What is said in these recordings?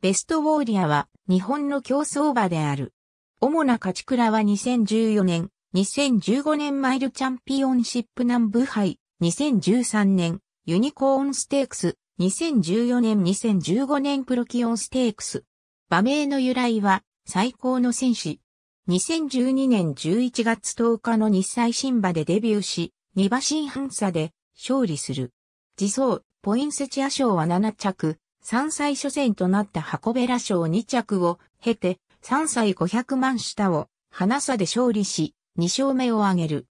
ベストウォーリアは日本の競争馬である。主な勝ち倉は2014年、2015年マイルチャンピオンシップ南部杯、2013年、ユニコーンステークス、2014年2015年プロキオンステークス。馬名の由来は、最高の戦士。2012年11月10日の日際新馬でデビューし、2馬身半差で勝利する。自走、ポインセチア賞は7着、3歳初戦となった箱べら賞2着を経て、3歳500万下を、花差で勝利し、2勝目を挙げる。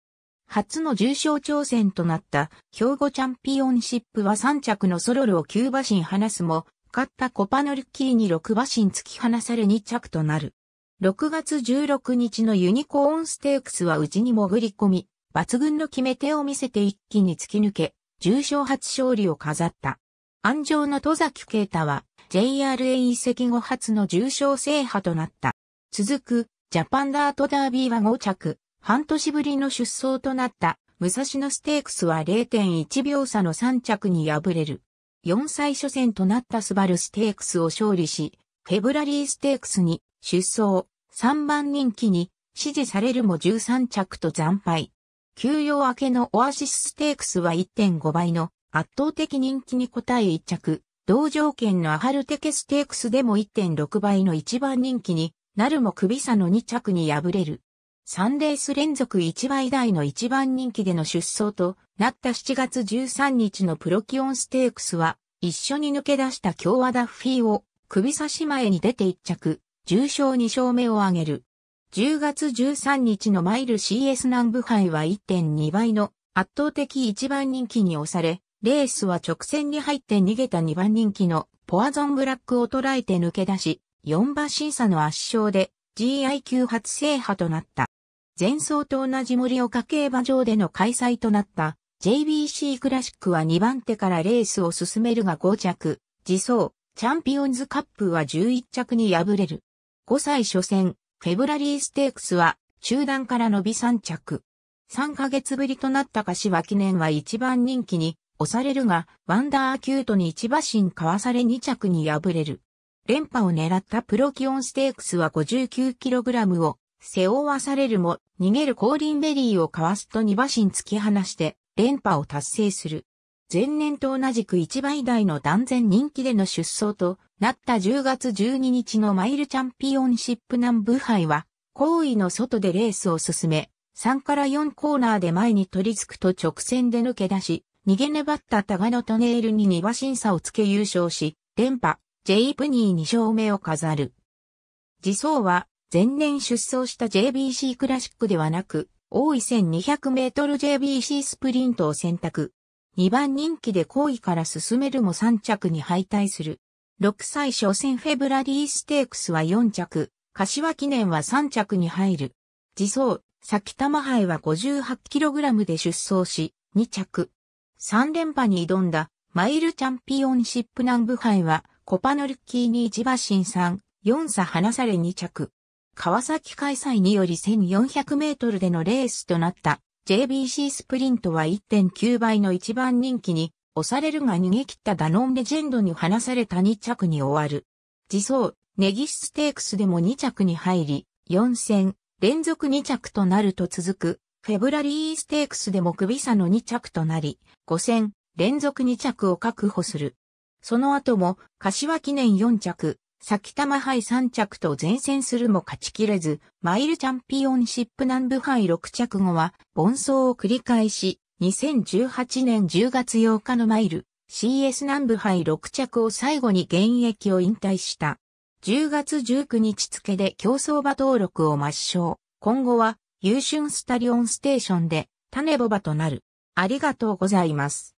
初の重賞挑戦となった兵庫チャンピオンシップは3着のソロルを9馬身離すも、勝ったコパノルッキーに6馬身突き放され2着となる。6月16日のユニコーンステークスは内に潜り込み、抜群の決め手を見せて一気に突き抜け、重賞初勝利を飾った。安城の戸崎啓太は JRA 移籍後初の重賞制覇となった。続くジャパンダートダービーは5着、半年ぶりの出走となった武蔵野ステークスは0.1秒差の3着に敗れる。4歳初戦となったスバルステークスを勝利し、フェブラリーステークスに出走、3番人気に支持されるも13着と惨敗。休養明けのオアシスステークスは1.5倍の圧倒的人気に応え1着、同条件のアハルテケステークスでも1.6倍の一番人気になるも首差の2着に敗れる。3レース連続1倍台の一番人気での出走となった7月13日のプロキオンステークスは一緒に抜け出した京和ダッフィーを首差し前に出て1着、重賞2勝目を挙げる。10月13日のマイル CS 南部杯は1.2倍の圧倒的一番人気に押され、レースは直線に入って逃げた2番人気のポアゾンブラックを捉えて抜け出し、4馬審査の圧勝で GI 級初制覇となった。前走と同じ森岡競馬場での開催となった JBC クラシックは2番手からレースを進めるが5着、自走、チャンピオンズカップは11着に敗れる。5歳初戦、フェブラリーステークスは中段から伸び3着。3ヶ月ぶりとなった柏記念は1番人気に押されるが、ワンダーキュートに一馬身かわされ2着に敗れる。連覇を狙ったプロキオンステークスは 59kg を背負わされるも、逃げるコーリンベリーをかわすと2馬身突き放して、連覇を達成する。前年と同じく1倍台の断然人気での出走となった10月12日のマイルチャンピオンシップ南部杯は、行為の外でレースを進め、3から4コーナーで前に取り付くと直線で抜け出し、逃げ粘ったタガノトネイルに2馬審査をつけ優勝し、連覇、ジェイプニー2勝目を飾る。次走は、前年出走した JBC クラシックではなく、大井1 2 0 0ル j b c スプリントを選択。2番人気で後位から進めるも3着に敗退する。6歳初戦フェブラリーステークスは4着、柏記念は3着に入る。自走、先玉杯は 58kg で出走し、2着、3連覇に挑んだマイルチャンピオンシップ南部杯はコパノルッキーにージバシンさん4差離され2着。川崎開催により1400メートルでのレースとなった JBC スプリントは1.9倍の一番人気に押されるが逃げ切ったダノンレジェンドに離された2着に終わる。自走、ネギステークスでも2着に入り、4戦連続2着となると続くフェブラリーステークスでも首差の2着となり、5戦連続2着を確保する。その後も、柏記念4着、先玉杯3着と前線するも勝ちきれず、マイルチャンピオンシップ南部杯6着後は、盆走を繰り返し、2018年10月8日のマイル、CS 南部杯6着を最後に現役を引退した。10月19日付で競走馬登録を抹消。今後は優春スタリオンステーションで種ボバとなる。ありがとうございます。